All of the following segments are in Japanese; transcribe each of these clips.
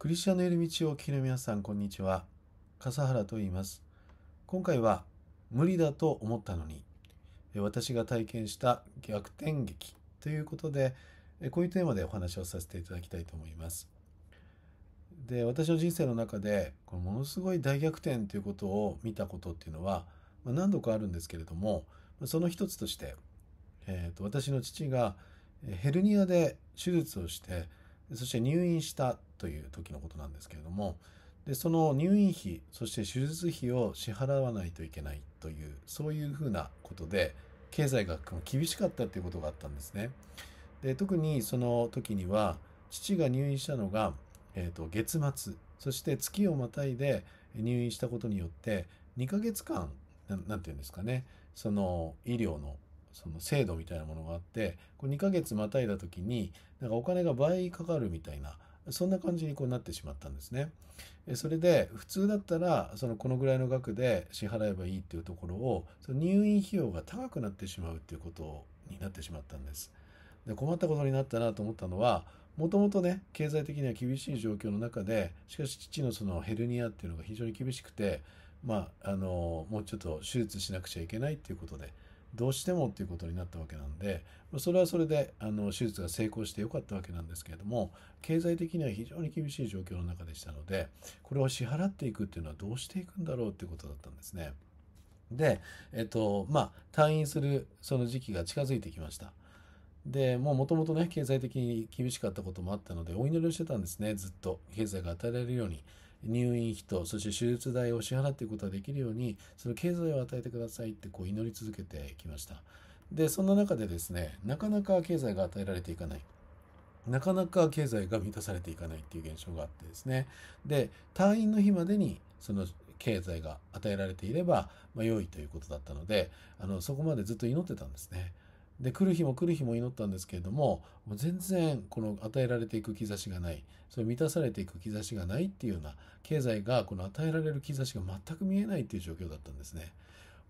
クリスチャンのいる道をお聞きの皆さん、こんにちは。笠原と言います。今回は、無理だと思ったのに、私が体験した逆転劇ということで、こういうテーマでお話をさせていただきたいと思います。で、私の人生の中で、このものすごい大逆転ということを見たことっていうのは、ま何度かあるんですけれども、その一つとして、えーと、と私の父がヘルニアで手術をして、そして入院したという時のことなんですけれども、でその入院費、そして手術費を支払わないといけないという、そういうふうなことで、経済が厳しかったということがあったんですね。で特にその時には、父が入院したのが、えーと、と月末、そして月をまたいで入院したことによって、2ヶ月間、何て言うんですかね、その医療のその制度みたいなものがあってこう2ヶ月またいだ時になんかお金が倍かかるみたいなそんな感じにこうなってしまったんですね。それで普通だったらそのこのぐらいの額で支払えばいいっていうところをその入院費用が高くなってしまうっていうことになってしまったんです。で困ったことになったなと思ったのはもともとね経済的には厳しい状況の中でしかし父のそのヘルニアっていうのが非常に厳しくてまああのもうちょっと手術しなくちゃいけないっていうことで。どうしてもっていうことになったわけなんでそれはそれであの手術が成功してよかったわけなんですけれども経済的には非常に厳しい状況の中でしたのでこれを支払っていくっていうのはどうしていくんだろうっていうことだったんですね。で、えっとまあ、退院するその時期が近づいてきました。でもうもともとね経済的に厳しかったこともあったのでお祈りをしてたんですねずっと経済が与えられるように。入院費と、そして手術代を支払っていくことができるように、その経済を与えてくださいってこう祈り続けてきました。で、そんな中でですね、なかなか経済が与えられていかない。なかなか経済が満たされていかないっていう現象があってですね。で、退院の日までに、その経済が与えられていれば、まあ、良いということだったので、あの、そこまでずっと祈ってたんですね。で来る日も来る日も祈ったんですけれどももう全然この与えられていく兆しがないそれ満たされていく兆しがないっていうような経済がこの与えられる兆しが全く見えないっていう状況だったんですね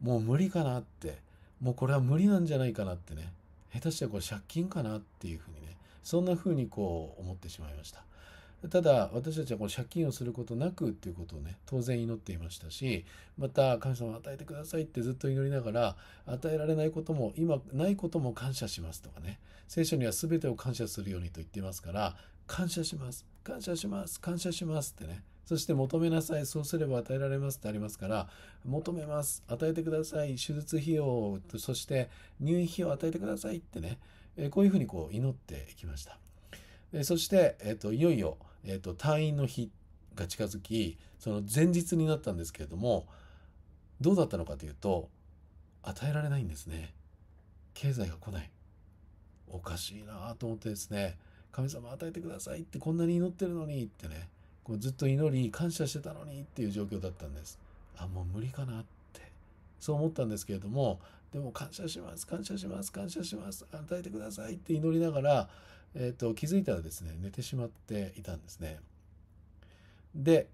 もう無理かなってもうこれは無理なんじゃないかなってね下手したらこれ借金かなっていうふうにねそんなふうにこう思ってしまいましたただ私たちはこう借金をすることなくっていうことをね当然祈っていましたしまた神様を与えてくださいってずっと祈りながら与えられないことも今ないことも感謝しますとかね聖書には全てを感謝するようにと言っていますから感謝します感謝します感謝しますってねそして求めなさい、そうすれば与えられますってありますから、求めます、与えてください、手術費用、そして入院費用を与えてくださいってね、こういうふうにこう祈ってきました。そして、えっと、いよいよ、えっと、退院の日が近づきその前日になったんですけれどもどうだったのかというと与えられないんですね経済が来ないおかしいなと思ってですね神様与えてくださいってこんなに祈ってるのにってねこうずっと祈り感謝してたのにっていう状況だったんですあもう無理かなってそう思ったんですけれどもでも感謝します感謝します感謝します与えてくださいって祈りながらえっ、ー、と、気づいたらですね、寝てしまっていたんですね。で、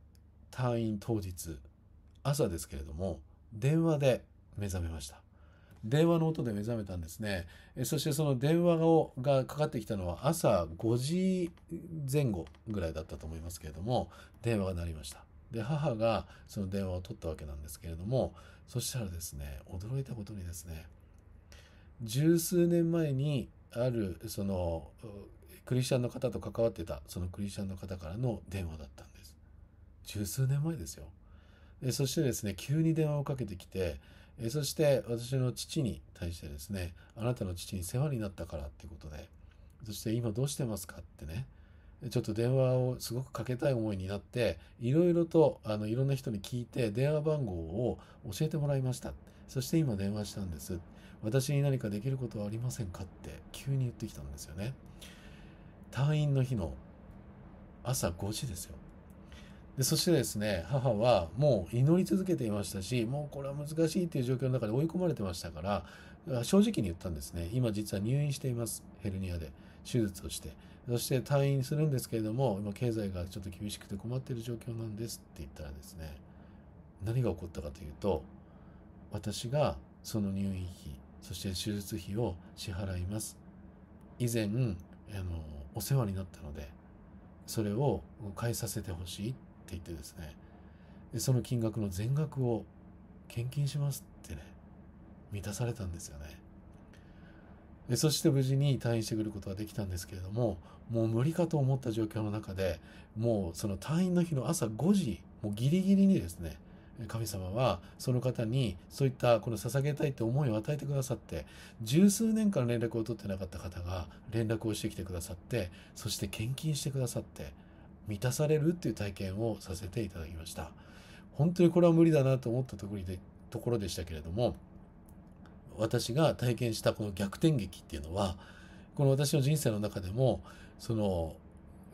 退院当日、朝ですけれども、電話で目覚めました。電話の音で目覚めたんですね。そしてその電話をがかかってきたのは朝5時前後ぐらいだったと思いますけれども、電話が鳴りました。で、母がその電話を取ったわけなんですけれども、そしたらですね、驚いたことにですね、十数年前にあるそのクリスチャンの方と関わってたそのクリスチャンの方からの電話だったんです十数年前ですよでそしてですね急に電話をかけてきてそして私の父に対してですねあなたの父に世話になったからっていうことでそして今どうしてますかってねちょっと電話をすごくかけたい思いになっていろいろとあのいろんな人に聞いて電話番号を教えてもらいましたそして今電話したんです。私に何かできることはありませんかって急に言ってきたんですよね。退院の日の朝5時ですよ。でそしてですね、母はもう祈り続けていましたし、もうこれは難しいという状況の中で追い込まれてましたから、正直に言ったんですね。今実は入院しています。ヘルニアで。手術をして。そして退院するんですけれども、今経済がちょっと厳しくて困っている状況なんですって言ったらですね、何が起こったかというと、私がその入院費、そして手術費を支払います。以前、あの、お世話になったので、それを返させてほしいって言ってですね、その金額の全額を献金しますってね、満たされたんですよね。そして無事に退院してくることができたんですけれども、もう無理かと思った状況の中で、もうその退院の日の朝5時、もうギリギリにですね、神様はその方にそういったこの捧げたいって思いを与えてくださって十数年間連絡を取ってなかった方が連絡をしてきてくださってそして献金してくださって満たされるっていう体験をさせていただきました本当にこれは無理だなと思ったところでところでしたけれども私が体験したこの逆転劇っていうのはこの私の人生の中でもその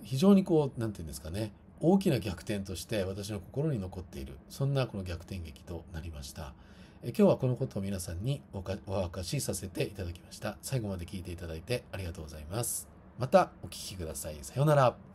非常にこう何て言うんですかね大きな逆転として私の心に残っているそんなこの逆転劇となりましたえ今日はこのことを皆さんにお明かしさせていただきました最後まで聞いていただいてありがとうございますまたお聴きくださいさようなら